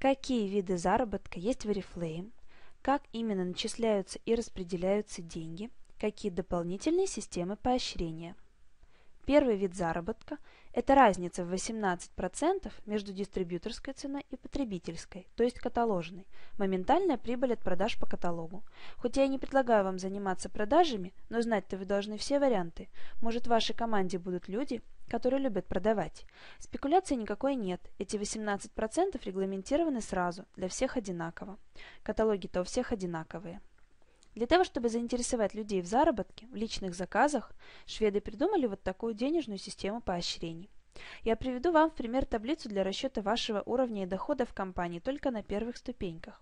какие виды заработка есть в Oriflame, как именно начисляются и распределяются деньги, какие дополнительные системы поощрения. Первый вид заработка – это разница в 18% между дистрибьюторской ценой и потребительской, то есть каталожной, моментальная прибыль от продаж по каталогу. Хоть я и не предлагаю вам заниматься продажами, но знать-то вы должны все варианты. Может, в вашей команде будут люди, которые любят продавать. Спекуляции никакой нет, эти 18% регламентированы сразу, для всех одинаково. Каталоги-то у всех одинаковые. Для того, чтобы заинтересовать людей в заработке, в личных заказах, шведы придумали вот такую денежную систему поощрений. Я приведу вам в пример таблицу для расчета вашего уровня и дохода в компании только на первых ступеньках.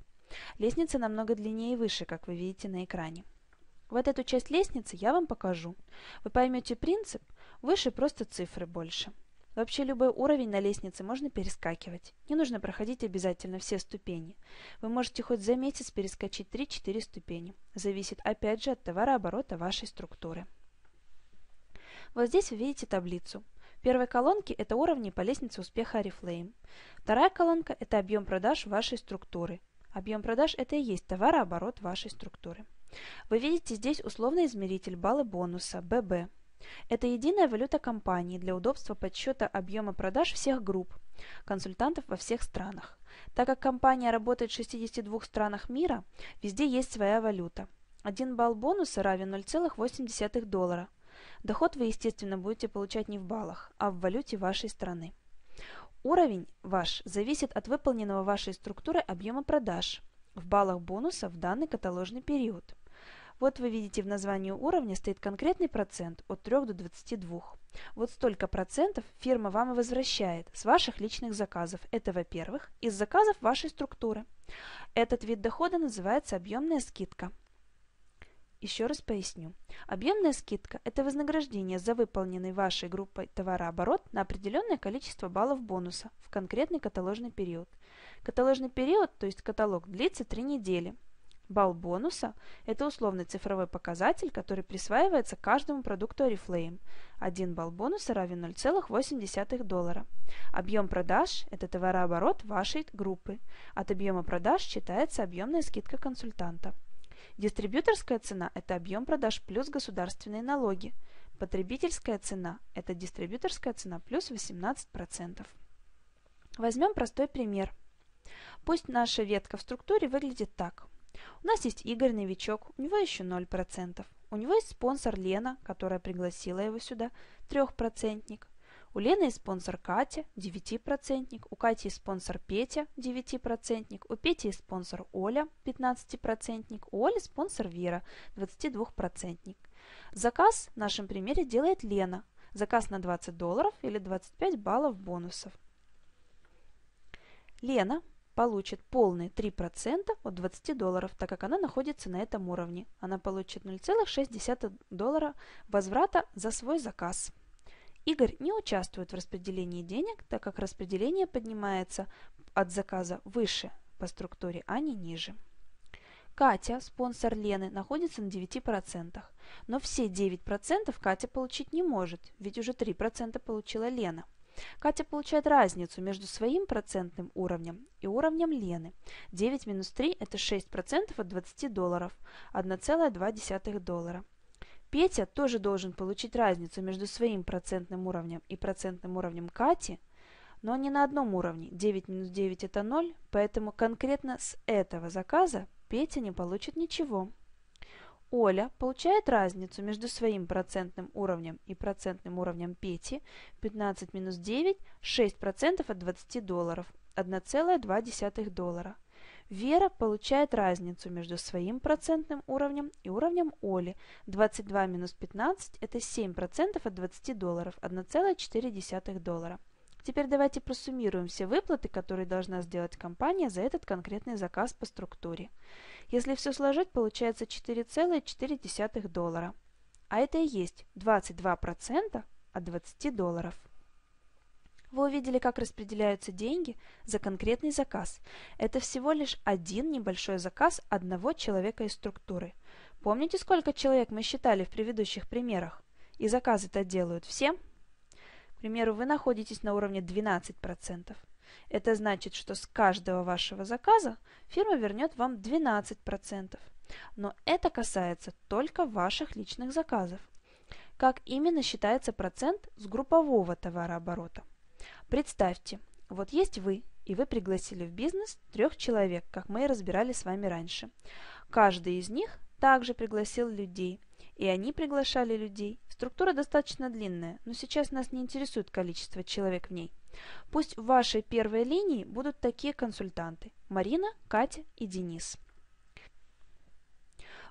Лестница намного длиннее и выше, как вы видите на экране. Вот эту часть лестницы я вам покажу. Вы поймете принцип, выше просто цифры больше. Вообще любой уровень на лестнице можно перескакивать. Не нужно проходить обязательно все ступени. Вы можете хоть за месяц перескочить 3-4 ступени. Зависит опять же от товарооборота вашей структуры. Вот здесь вы видите таблицу. В первой колонке это уровни по лестнице успеха Oriflame. Вторая колонка – это объем продаж вашей структуры. Объем продаж – это и есть товарооборот вашей структуры. Вы видите здесь условный измеритель баллы бонуса – ББ. Это единая валюта компании для удобства подсчета объема продаж всех групп, консультантов во всех странах. Так как компания работает в 62 странах мира, везде есть своя валюта. Один балл бонуса равен 0,8 доллара. Доход вы, естественно, будете получать не в баллах, а в валюте вашей страны. Уровень ваш зависит от выполненного вашей структуры объема продаж в баллах бонуса в данный каталожный период. Вот вы видите в названии уровня стоит конкретный процент от 3 до 22. Вот столько процентов фирма вам и возвращает с ваших личных заказов. Это, во-первых, из заказов вашей структуры. Этот вид дохода называется объемная скидка. Еще раз поясню. Объемная скидка – это вознаграждение за выполненный вашей группой товарооборот на определенное количество баллов бонуса в конкретный каталожный период. Каталожный период, то есть каталог, длится 3 недели – Балл бонуса – это условный цифровой показатель, который присваивается каждому продукту Oriflame. Один балл бонуса равен 0,8 доллара. Объем продаж – это товарооборот вашей группы. От объема продаж считается объемная скидка консультанта. Дистрибьюторская цена – это объем продаж плюс государственные налоги. Потребительская цена – это дистрибьюторская цена плюс 18%. Возьмем простой пример. Пусть наша ветка в структуре выглядит так – у нас есть Игорь новичок, у него еще 0%. У него есть спонсор Лена, которая пригласила его сюда, трехпроцентник. У Лены есть спонсор Катя, 9%, у Кати есть спонсор Петя, 9%, у Пети есть спонсор Оля, 15%, у Оли спонсор Вера, 22%. Заказ в нашем примере делает Лена. Заказ на 20 долларов или 25 баллов бонусов. Лена получит полные 3% от 20 долларов, так как она находится на этом уровне. Она получит 0,6 доллара возврата за свой заказ. Игорь не участвует в распределении денег, так как распределение поднимается от заказа выше по структуре, а не ниже. Катя, спонсор Лены, находится на 9%. Но все 9% Катя получить не может, ведь уже 3% получила Лена – Катя получает разницу между своим процентным уровнем и уровнем Лены. 9 минус 3 – это 6% от 20 долларов, 1,2 доллара. Петя тоже должен получить разницу между своим процентным уровнем и процентным уровнем Кати, но не на одном уровне. 9 минус 9 – это 0, поэтому конкретно с этого заказа Петя не получит ничего. Оля получает разницу между своим процентным уровнем и процентным уровнем Пети 15 минус 9 – 6% от 20 долларов, 1,2 доллара. Вера получает разницу между своим процентным уровнем и уровнем Оли. 22 минус 15 – это 7% от 20 долларов, 1,4 доллара. Теперь давайте просуммируем все выплаты, которые должна сделать компания за этот конкретный заказ по структуре. Если все сложить, получается 4,4 доллара. А это и есть 22% от 20 долларов. Вы увидели, как распределяются деньги за конкретный заказ. Это всего лишь один небольшой заказ одного человека из структуры. Помните, сколько человек мы считали в предыдущих примерах? И заказы-то делают все. К примеру, вы находитесь на уровне 12%. Это значит, что с каждого вашего заказа фирма вернет вам 12%. Но это касается только ваших личных заказов. Как именно считается процент с группового товарооборота? Представьте, вот есть вы, и вы пригласили в бизнес трех человек, как мы и разбирали с вами раньше. Каждый из них также пригласил людей, и они приглашали людей. Структура достаточно длинная, но сейчас нас не интересует количество человек в ней. Пусть в вашей первой линии будут такие консультанты – Марина, Катя и Денис.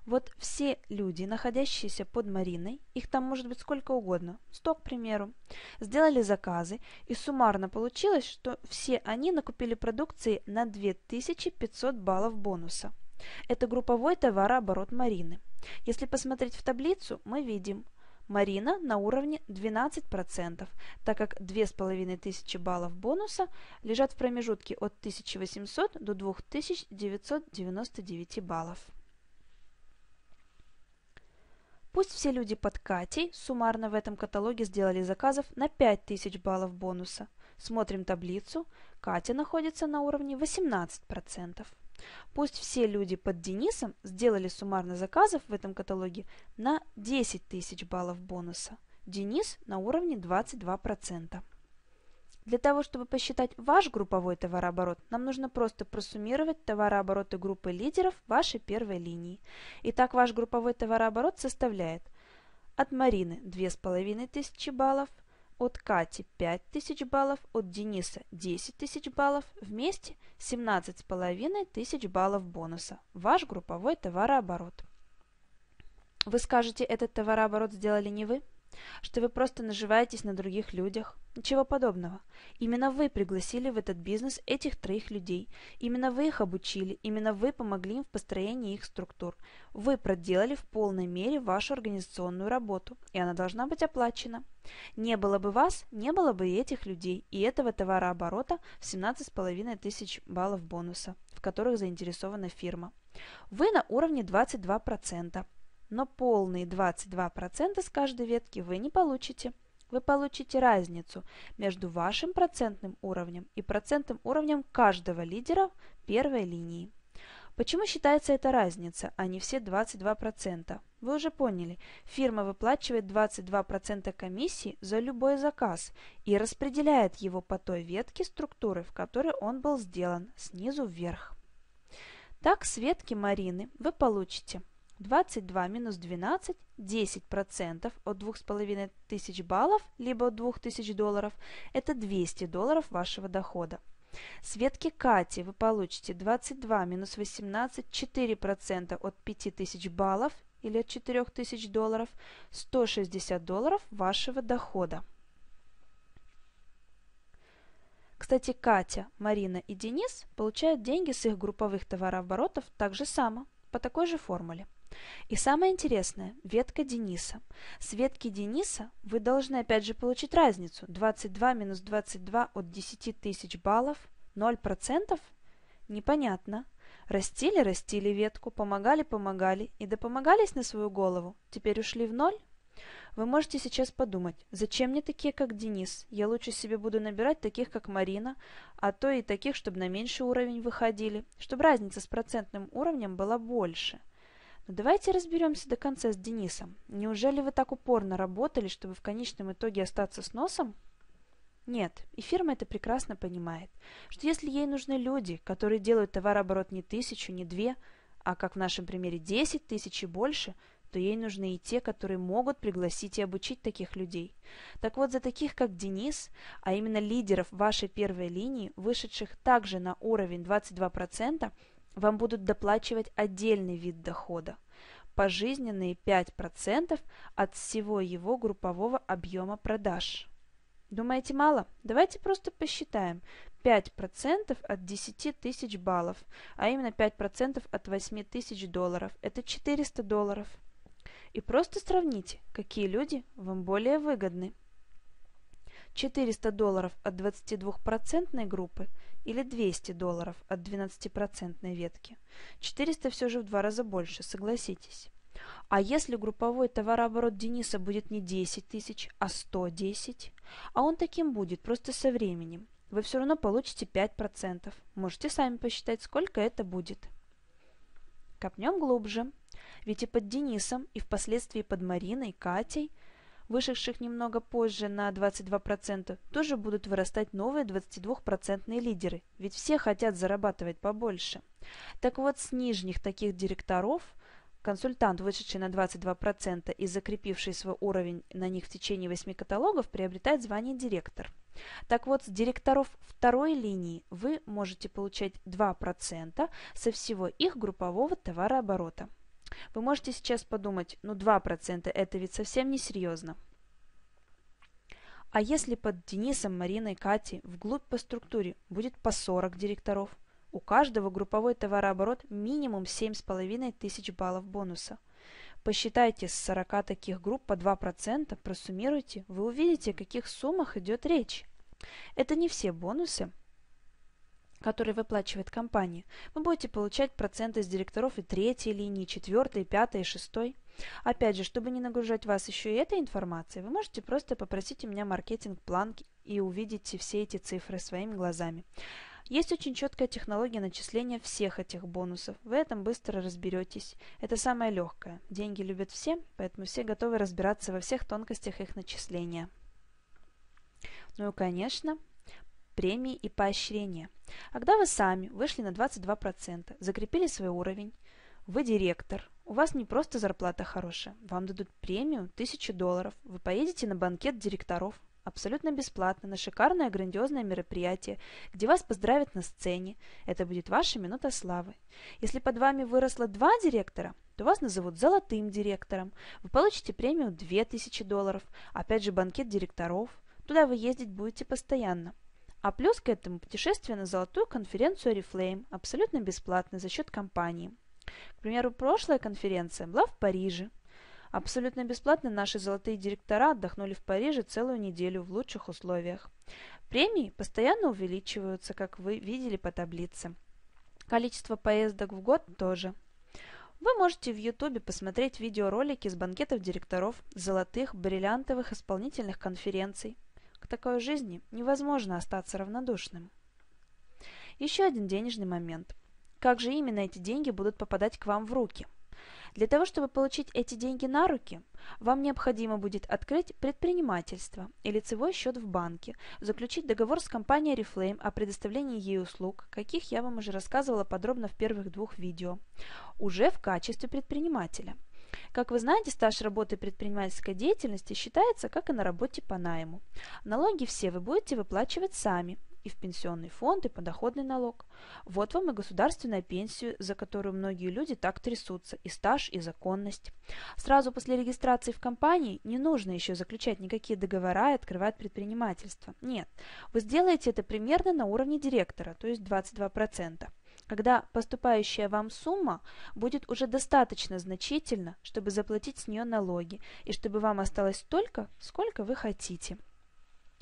Вот все люди, находящиеся под Мариной, их там может быть сколько угодно, 100 к примеру, сделали заказы, и суммарно получилось, что все они накупили продукции на 2500 баллов бонуса. Это групповой товарооборот Марины. Если посмотреть в таблицу, мы видим, Марина на уровне 12%, так как 2500 баллов бонуса лежат в промежутке от 1800 до 2999 баллов. Пусть все люди под Катей суммарно в этом каталоге сделали заказов на 5000 баллов бонуса. Смотрим таблицу. Катя находится на уровне 18%. Пусть все люди под Денисом сделали суммарно заказов в этом каталоге на 10 тысяч баллов бонуса. Денис на уровне 22%. Для того, чтобы посчитать ваш групповой товарооборот, нам нужно просто просуммировать товарообороты группы лидеров вашей первой линии. Итак, ваш групповой товарооборот составляет от Марины 2500 баллов – от Кати тысяч баллов, от Дениса 10 тысяч баллов, вместе с половиной тысяч баллов бонуса. Ваш групповой товарооборот. Вы скажете, этот товарооборот сделали не вы? что вы просто наживаетесь на других людях. Ничего подобного. Именно вы пригласили в этот бизнес этих троих людей. Именно вы их обучили, именно вы помогли им в построении их структур. Вы проделали в полной мере вашу организационную работу, и она должна быть оплачена. Не было бы вас, не было бы и этих людей, и этого товарооборота в 17,5 тысяч баллов бонуса, в которых заинтересована фирма. Вы на уровне 22% но полные 22% с каждой ветки вы не получите. Вы получите разницу между вашим процентным уровнем и процентным уровнем каждого лидера первой линии. Почему считается эта разница, а не все 22%? Вы уже поняли, фирма выплачивает 22% комиссии за любой заказ и распределяет его по той ветке структуры, в которой он был сделан, снизу вверх. Так с ветки Марины вы получите 22 минус 12 – 10% от 2500 баллов, либо от 2000 долларов – это 200 долларов вашего дохода. с ветки Кати вы получите 22 минус 18 – 4% от 5000 баллов или от 4000 долларов – 160 долларов вашего дохода. Кстати, Катя, Марина и Денис получают деньги с их групповых товарооборотов так же само, по такой же формуле. И самое интересное – ветка Дениса. С ветки Дениса вы должны опять же получить разницу. 22 минус 22 от 10 тысяч баллов, 0%? Непонятно. Растили, растили ветку, помогали, помогали и допомогались на свою голову. Теперь ушли в ноль? Вы можете сейчас подумать, зачем мне такие, как Денис? Я лучше себе буду набирать таких, как Марина, а то и таких, чтобы на меньший уровень выходили, чтобы разница с процентным уровнем была больше. Ну, давайте разберемся до конца с Денисом. Неужели вы так упорно работали, чтобы в конечном итоге остаться с носом? Нет, и фирма это прекрасно понимает, что если ей нужны люди, которые делают товарооборот не тысячу, не две, а, как в нашем примере, десять тысяч и больше, то ей нужны и те, которые могут пригласить и обучить таких людей. Так вот, за таких, как Денис, а именно лидеров вашей первой линии, вышедших также на уровень 22%, вам будут доплачивать отдельный вид дохода – пожизненные 5% от всего его группового объема продаж. Думаете, мало? Давайте просто посчитаем. 5% от 10 тысяч баллов, а именно 5% от 8 тысяч долларов – это 400 долларов. И просто сравните, какие люди вам более выгодны. 400 долларов от 22 группы или 200 долларов от 12 ветки. 400 все же в два раза больше, согласитесь. А если групповой товарооборот Дениса будет не 10 тысяч, а 110? А он таким будет, просто со временем. Вы все равно получите 5%. Можете сами посчитать, сколько это будет. Копнем глубже. Ведь и под Денисом, и впоследствии под Мариной, Катей вышедших немного позже на 22%, тоже будут вырастать новые 22% лидеры, ведь все хотят зарабатывать побольше. Так вот, с нижних таких директоров – консультант, вышедший на 22% и закрепивший свой уровень на них в течение 8 каталогов, приобретает звание директор. Так вот, с директоров второй линии вы можете получать 2% со всего их группового товарооборота. Вы можете сейчас подумать, ну 2% это ведь совсем не серьезно. А если под Денисом, Мариной, Катей вглубь по структуре будет по 40 директоров? У каждого групповой товарооборот минимум 7,5 тысяч баллов бонуса. Посчитайте с 40 таких групп по 2%, просуммируйте, вы увидите, о каких суммах идет речь. Это не все бонусы, которые выплачивает компания, вы будете получать проценты с директоров и третьей линии, и четвертой, и пятой, и шестой. Опять же, чтобы не нагружать вас еще и этой информацией, вы можете просто попросить у меня маркетинг-план и увидите все эти цифры своими глазами. Есть очень четкая технология начисления всех этих бонусов. Вы этом быстро разберетесь. Это самое легкое. Деньги любят все, поэтому все готовы разбираться во всех тонкостях их начисления. Ну и, конечно, премии и поощрения. Когда вы сами вышли на 22%, закрепили свой уровень, вы директор, у вас не просто зарплата хорошая, вам дадут премию 1000 долларов, вы поедете на банкет директоров, абсолютно бесплатно, на шикарное грандиозное мероприятие, где вас поздравят на сцене. Это будет ваша минута славы. Если под вами выросло два директора, то вас назовут золотым директором. Вы получите премию 2000 долларов, опять же банкет директоров. Туда вы ездить будете постоянно. А плюс к этому путешествие на золотую конференцию ReFlame абсолютно бесплатно за счет компании. К примеру, прошлая конференция была в Париже. Абсолютно бесплатно наши золотые директора отдохнули в Париже целую неделю в лучших условиях. Премии постоянно увеличиваются, как вы видели по таблице. Количество поездок в год тоже. Вы можете в Ютубе посмотреть видеоролики с банкетов директоров золотых, бриллиантовых исполнительных конференций, такой жизни невозможно остаться равнодушным. Еще один денежный момент. Как же именно эти деньги будут попадать к вам в руки? Для того, чтобы получить эти деньги на руки, вам необходимо будет открыть предпринимательство и лицевой счет в банке, заключить договор с компанией Reflame о предоставлении ей услуг, каких я вам уже рассказывала подробно в первых двух видео, уже в качестве предпринимателя – как вы знаете, стаж работы предпринимательской деятельности считается, как и на работе по найму. Налоги все вы будете выплачивать сами, и в пенсионный фонд, и подоходный налог. Вот вам и государственная пенсия, за которую многие люди так трясутся, и стаж, и законность. Сразу после регистрации в компании не нужно еще заключать никакие договора и открывать предпринимательство. Нет, вы сделаете это примерно на уровне директора, то есть 22% когда поступающая вам сумма будет уже достаточно значительна, чтобы заплатить с нее налоги и чтобы вам осталось столько, сколько вы хотите.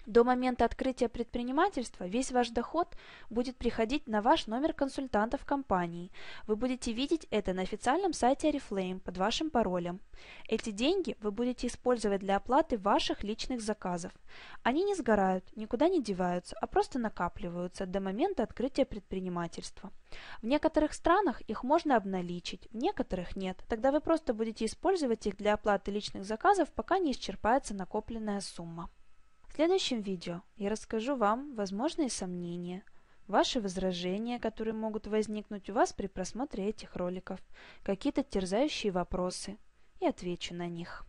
До момента открытия предпринимательства весь ваш доход будет приходить на ваш номер консультанта в компании. Вы будете видеть это на официальном сайте Oriflame под вашим паролем. Эти деньги вы будете использовать для оплаты ваших личных заказов. Они не сгорают, никуда не деваются, а просто накапливаются до момента открытия предпринимательства. В некоторых странах их можно обналичить, в некоторых нет. Тогда вы просто будете использовать их для оплаты личных заказов, пока не исчерпается накопленная сумма. В следующем видео я расскажу вам возможные сомнения, ваши возражения, которые могут возникнуть у вас при просмотре этих роликов, какие-то терзающие вопросы и отвечу на них.